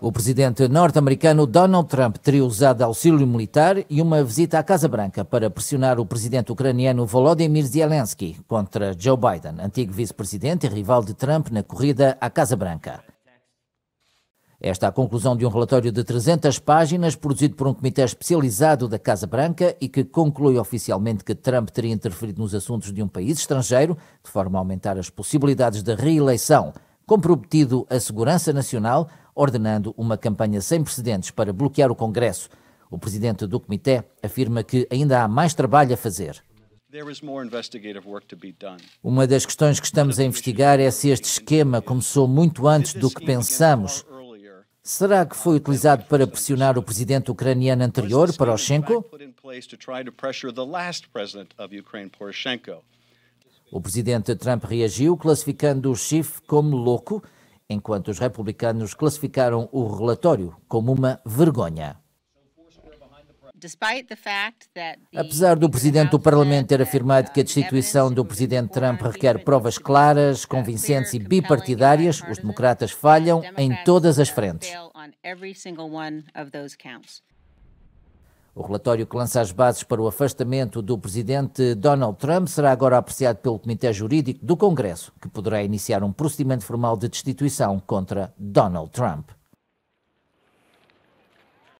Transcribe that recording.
O presidente norte-americano Donald Trump teria usado auxílio militar e uma visita à Casa Branca para pressionar o presidente ucraniano Volodymyr Zelensky contra Joe Biden, antigo vice-presidente e rival de Trump na corrida à Casa Branca. Esta é a conclusão de um relatório de 300 páginas produzido por um comitê especializado da Casa Branca e que conclui oficialmente que Trump teria interferido nos assuntos de um país estrangeiro, de forma a aumentar as possibilidades de reeleição comprometido a segurança nacional, ordenando uma campanha sem precedentes para bloquear o Congresso. O presidente do comitê afirma que ainda há mais trabalho a fazer. Uma das questões que estamos a investigar é se este esquema começou muito antes do que pensamos. Será que foi utilizado para pressionar o presidente ucraniano anterior, Poroshenko? O presidente Trump reagiu classificando o Schiff como louco, enquanto os republicanos classificaram o relatório como uma vergonha. Apesar do presidente do Parlamento ter afirmado que a destituição do presidente Trump requer provas claras, convincentes e bipartidárias, os democratas falham em todas as frentes. O relatório que lança as bases para o afastamento do presidente Donald Trump será agora apreciado pelo Comitê Jurídico do Congresso, que poderá iniciar um procedimento formal de destituição contra Donald Trump.